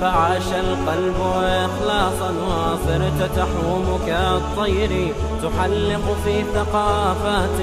فعاش القلب إخلاصا وصرت تحوم كالطير تحلق في ثقافات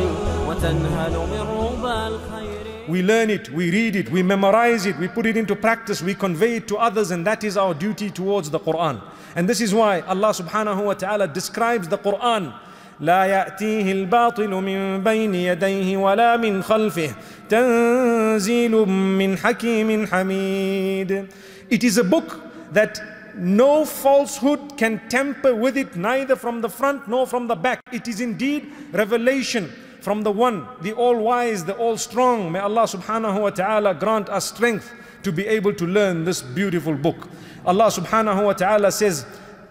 وتنهل من ربى الخير We learn it, we read it, we memorize it, we put it into practice, we convey it to others, and that is our duty towards the Quran. And this is why Allah subhanahu wa ta'ala describes the Quran لا يأتيه الباطل من بين يديه ولا من خلفه تنزيل من حكيم حميد It is a book that no falsehood can tamper with it, neither from the front nor from the back. It is indeed revelation from the one, the all-wise, the all-strong. May Allah subhanahu wa ta'ala grant us strength to be able to learn this beautiful book. Allah subhanahu wa ta'ala says,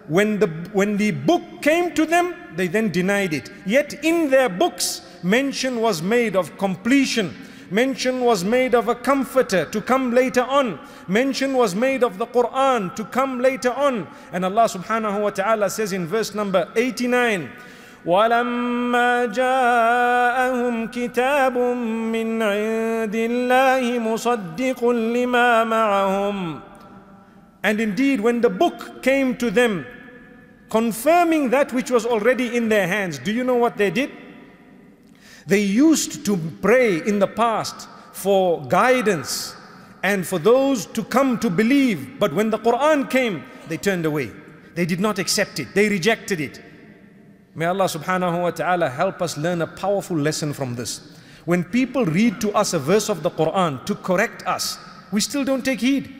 when the, when the book came to them, they then denied it. Yet in their books, mention was made of completion Mention was made of a comforter to come later on. Mention was made of the Quran to come later on. And Allah subhanahu wa ta'ala says in verse number 89, ولما جاءهم كتاب من عند الله مصدق لما معهم And indeed when the book came to them confirming that which was already in their hands do you know what they did they used to pray in the past for guidance and for those to come to believe. But when the Quran came, they turned away. They did not accept it. They rejected it. May Allah subhanahu wa ta'ala help us learn a powerful lesson from this. When people read to us a verse of the Quran to correct us, we still don't take heed.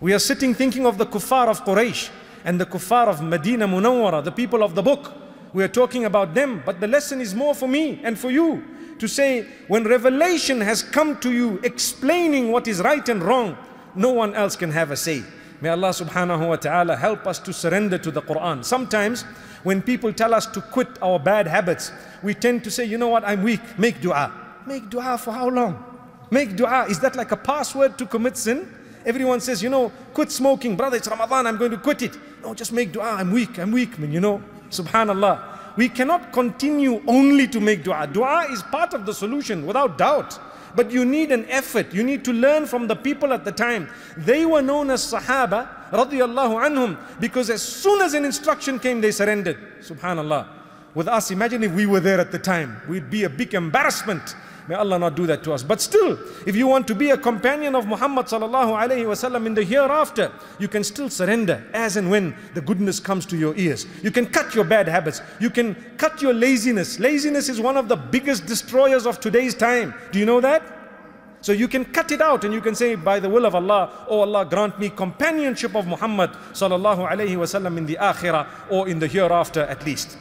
We are sitting thinking of the kuffar of Quraysh and the kuffar of Medina Munawwara, the people of the book we are talking about them, but the lesson is more for me and for you to say when revelation has come to you explaining what is right and wrong, no one else can have a say. May Allah subhanahu wa ta'ala help us to surrender to the Quran. Sometimes when people tell us to quit our bad habits, we tend to say, you know what, I'm weak, make dua. Make dua for how long? Make dua, is that like a password to commit sin? Everyone says, you know, quit smoking, brother, it's Ramadan, I'm going to quit it. No, just make dua, I'm weak, I'm weak, man, you know. Subhanallah. We cannot continue only to make dua. Dua is part of the solution, without doubt. But you need an effort. You need to learn from the people at the time. They were known as Sahaba, radiallahu anhum, because as soon as an instruction came, they surrendered. Subhanallah with us. Imagine if we were there at the time. We'd be a big embarrassment. May Allah not do that to us. But still, if you want to be a companion of Muhammad sallallahu alayhi wasallam in the hereafter, you can still surrender as and when the goodness comes to your ears. You can cut your bad habits. You can cut your laziness. Laziness is one of the biggest destroyers of today's time. Do you know that? So you can cut it out and you can say, by the will of Allah, oh Allah, grant me companionship of Muhammad sallallahu alayhi wasallam in the akhirah or in the hereafter at least.